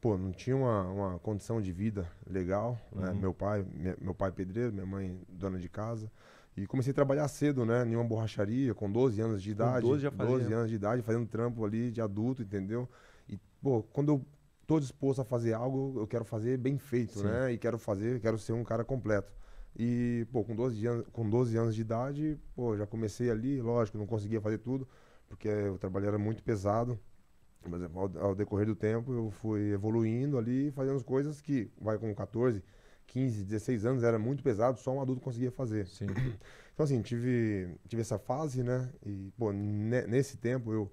pô, não tinha uma, uma condição de vida legal, né? uhum. Meu pai, minha, meu pai pedreiro, minha mãe dona de casa. E comecei a trabalhar cedo, né? Em uma borracharia, com 12 anos de idade. Com 12 já fazia. 12 anos de idade, fazendo trampo ali de adulto, entendeu? E, pô, quando eu tô disposto a fazer algo, eu quero fazer bem feito, Sim. né? E quero fazer, quero ser um cara completo. E, pô, com 12 anos, com 12 anos de idade, pô, já comecei ali, lógico, não conseguia fazer tudo, porque o trabalho era muito pesado. Mas ao, ao decorrer do tempo eu fui evoluindo ali, fazendo coisas que, vai com 14, 15, 16 anos, era muito pesado, só um adulto conseguia fazer. Sim. Então, assim, tive, tive essa fase, né? E, pô, ne, nesse tempo eu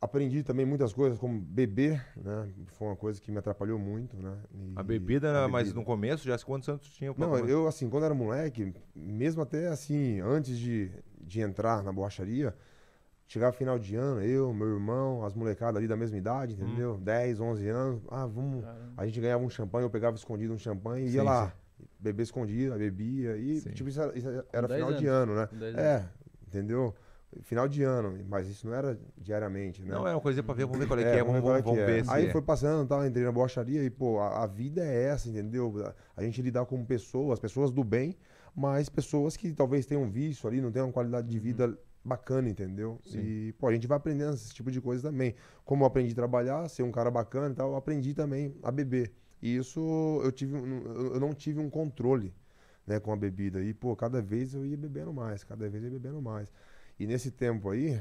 aprendi também muitas coisas, como beber, né? Foi uma coisa que me atrapalhou muito, né? E, a, bebida, bebida, mas no começo, já quantos anos tinha? Não, começo? eu, assim, quando era moleque, mesmo até, assim, antes de, de entrar na borracharia, Chegava final de ano, eu, meu irmão, as molecadas ali da mesma idade, hum. entendeu? Hum. 10, 11 anos. Ah, vamos. Caramba. A gente ganhava um champanhe, eu pegava escondido um champanhe e ia sim, lá. Sim. Beber escondido, bebia. E, sim. tipo, isso era, isso era final anos. de ano, né? É, entendeu? Final de ano, mas isso não era diariamente, né? Não, é uma coisa pra ver, vamos ver qual é, é que é, vamos, vamos, é vamos, ver. É. Aí é. foi passando, tal, entrei na borracharia e, pô, a, a vida é essa, entendeu? A gente lidar com pessoas, pessoas do bem, mas pessoas que talvez tenham vício ali, não tenham uma qualidade de uhum. vida hum bacana, entendeu? Sim. E, pô, a gente vai aprendendo esse tipo de coisa também. Como eu aprendi a trabalhar, ser um cara bacana e tal, eu aprendi também a beber. E isso eu tive eu não tive um controle, né, com a bebida. E, pô, cada vez eu ia bebendo mais, cada vez eu ia bebendo mais. E nesse tempo aí,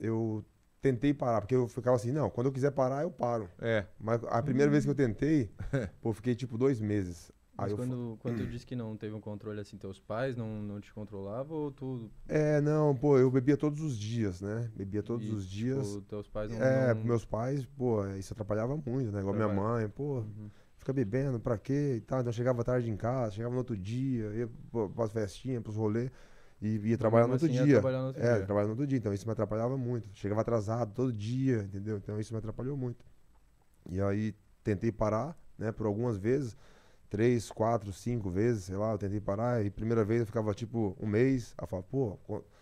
eu tentei parar, porque eu ficava assim, não, quando eu quiser parar, eu paro. É. Mas a primeira hum. vez que eu tentei, pô, eu fiquei tipo dois meses. Mas aí quando, eu... quando tu disse que não teve um controle assim, teus pais não, não te controlavam ou tu. É, não, pô, eu bebia todos os dias, né? Bebia todos e, os tipo, dias. Tipo, teus pais não. É, não... meus pais, pô, isso atrapalhava muito, né? Igual minha mãe, pô, uhum. fica bebendo, pra quê e tal. Então chegava tarde em casa, chegava no outro dia, ia pras festinhas, pros rolês. E ia trabalhar no, assim, trabalhar no outro é, dia. É, trabalhar no outro dia. Então isso me atrapalhava muito. Chegava atrasado todo dia, entendeu? Então isso me atrapalhou muito. E aí tentei parar, né, por algumas vezes três, quatro, cinco vezes, sei lá, eu tentei parar, e primeira vez eu ficava tipo um mês, aí eu falava, pô,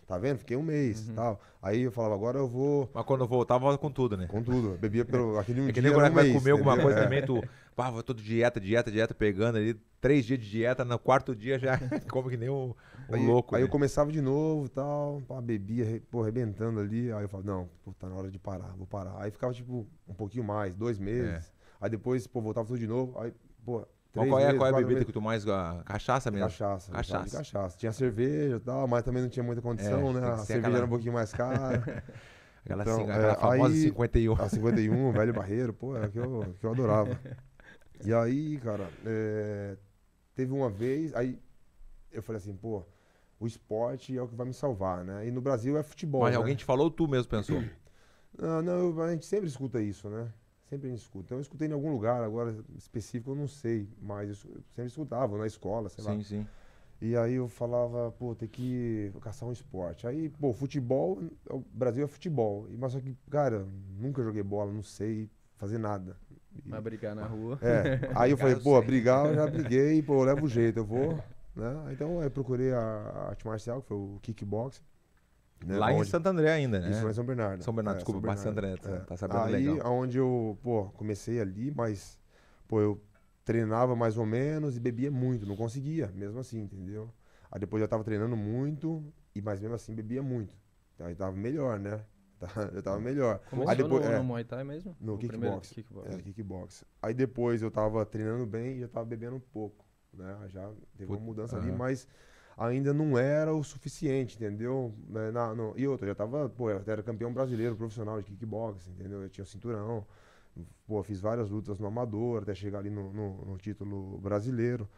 tá vendo? Fiquei um mês uhum. tal. Aí eu falava, agora eu vou. Mas quando eu voltava, com tudo, né? Com tudo. Bebia pelo. É aquele um é que nem quando um vai comer alguma coisa é. também, tu. Pá, vou todo dieta, dieta, dieta, pegando ali. Três dias de dieta, no quarto dia já como que nem um, aí, louco. Aí né? eu começava de novo tal, pá, bebia, pô, arrebentando ali. Aí eu falava, não, pô, tá na hora de parar, vou parar. Aí ficava tipo um pouquinho mais, dois é. meses. É. Aí depois, pô, voltava tudo de novo. Aí, pô, qual, qual, é, meses, qual é a bebida meses. que tu mais gosta? Cachaça mesmo? Cachaça. Então, cachaça. cachaça. Tinha cerveja e tal, mas também não tinha muita condição, é, né? A cerveja aquela... era um pouquinho mais cara. aquela, então, é, famosa aí, 51. A 51, velho barreiro, pô, era que eu, que eu adorava. E aí, cara, é, teve uma vez, aí eu falei assim, pô, o esporte é o que vai me salvar, né? E no Brasil é futebol. Mas né? alguém te falou ou tu mesmo pensou? Ah, não, não, a gente sempre escuta isso, né? Sempre a gente escuta. Então eu escutei em algum lugar, agora específico eu não sei, mas eu sempre escutava, na escola, sei sim, lá. Sim, sim. E aí eu falava, pô, tem que caçar um esporte. Aí, pô, futebol, o Brasil é futebol. Mas só que, cara, nunca joguei bola, não sei fazer nada. mas brigar na rua. É. Aí eu falei, pô, brigar eu já briguei, pô, eu levo o jeito, eu vou. Né? Então eu procurei a, a arte marcial, que foi o kickboxing. Né? Lá onde... em Santo André ainda, né? Isso, lá em São Bernardo. São Bernardo, é, desculpa, São Santo André, tá, tá é. tá sabendo Aí, legal. Aí, onde eu, pô, comecei ali, mas, pô, eu treinava mais ou menos e bebia muito, não conseguia, mesmo assim, entendeu? Aí depois eu tava treinando muito, e mas mesmo assim bebia muito. Então aí tava melhor, né? Tá, eu tava melhor. Começou aí depois, no, é, no Muay Thai mesmo? No kickbox. Kickbox. É, kickbox. Aí depois eu tava treinando bem e já tava bebendo um pouco, né? Já teve Put... uma mudança uhum. ali, mas ainda não era o suficiente, entendeu? Né, na, e outra, já tava, pô, eu era campeão brasileiro profissional de kickbox, entendeu? Eu tinha cinturão, pô, fiz várias lutas no amador até chegar ali no, no, no título brasileiro.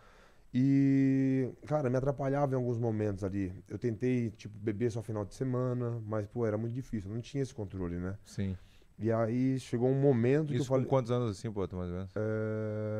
E, cara, me atrapalhava em alguns momentos ali. Eu tentei, tipo, beber só final de semana, mas, pô, era muito difícil, não tinha esse controle, né? Sim. E aí chegou um momento Isso que eu falei. quantos anos assim, pô, mais ou menos? É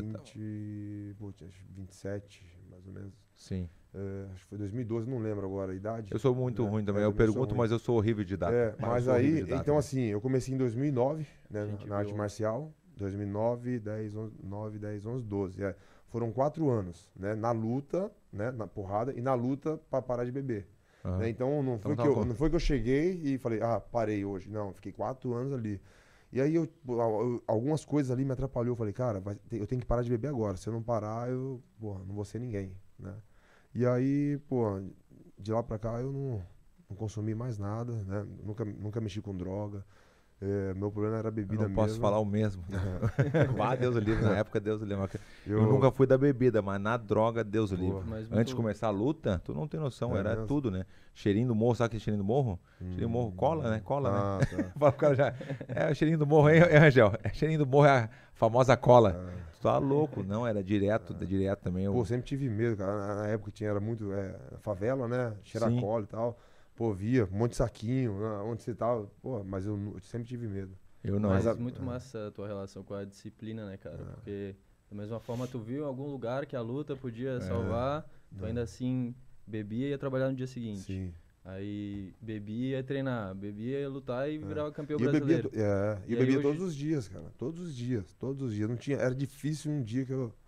20, pô, tinha 27, mais ou menos. Sim. É, acho que foi 2012, não lembro agora a idade. Eu sou muito né? ruim também, eu, eu pergunto, mas eu sou horrível de data. É, mas, mas aí, data, então né? assim, eu comecei em 2009, né, na, viu. arte marcial. 2009, 10, 11, 9, 10, 11, 12. É, foram quatro anos, né, na luta, né, na porrada e na luta para parar de beber. Uhum. Né, então não então foi, então, que tá eu, não foi que eu cheguei e falei, ah, parei hoje. Não, fiquei quatro anos ali. E aí eu, algumas coisas ali me atrapalhou. Eu falei, cara, vai, eu tenho que parar de beber agora. Se eu não parar, eu porra, não vou ser ninguém, né? E aí, pô, de lá pra cá eu não, não consumi mais nada, né? Nunca, nunca mexi com droga. É, meu problema era a bebida eu não posso falar o mesmo. Vá, ah, Deus o livre. Na época, Deus o livre. Eu... eu, nunca fui da bebida, mas na droga, Deus o livre. Antes muito... de começar a luta, tu não tem noção, é era mesmo? tudo, né? Cheirinho do morro, sabe que é cheirinho do morro? Hum. Cheirinho do morro, cola, né? Cola, né? ah, né? Tá. o cara já, é o cheirinho do morro, hein, Angel? É, cheirinho do morro é a famosa cola. Ah. Tu tá louco, não, era direto, ah. direto também. Eu... Pô, sempre tive medo, cara. Na, época tinha, era muito, é, favela, né? Cheirar cola e tal. Pô, via, um monte de saquinho, ah, onde você tava. Pô, mas eu, eu sempre tive medo. Eu não. Mas é muito massa a tua relação com a disciplina, né, cara? É. Porque da mesma forma tu viu em algum lugar que a luta podia é. salvar, é. tu ainda assim bebia e ia trabalhar no dia seguinte. Sim. Aí bebia ia treinar, bebia ia lutar e é. virava campeão e brasileiro. Bebia, é, e, e eu bebia hoje... todos os dias, cara. Todos os dias, todos os dias. Não tinha, era difícil um dia que eu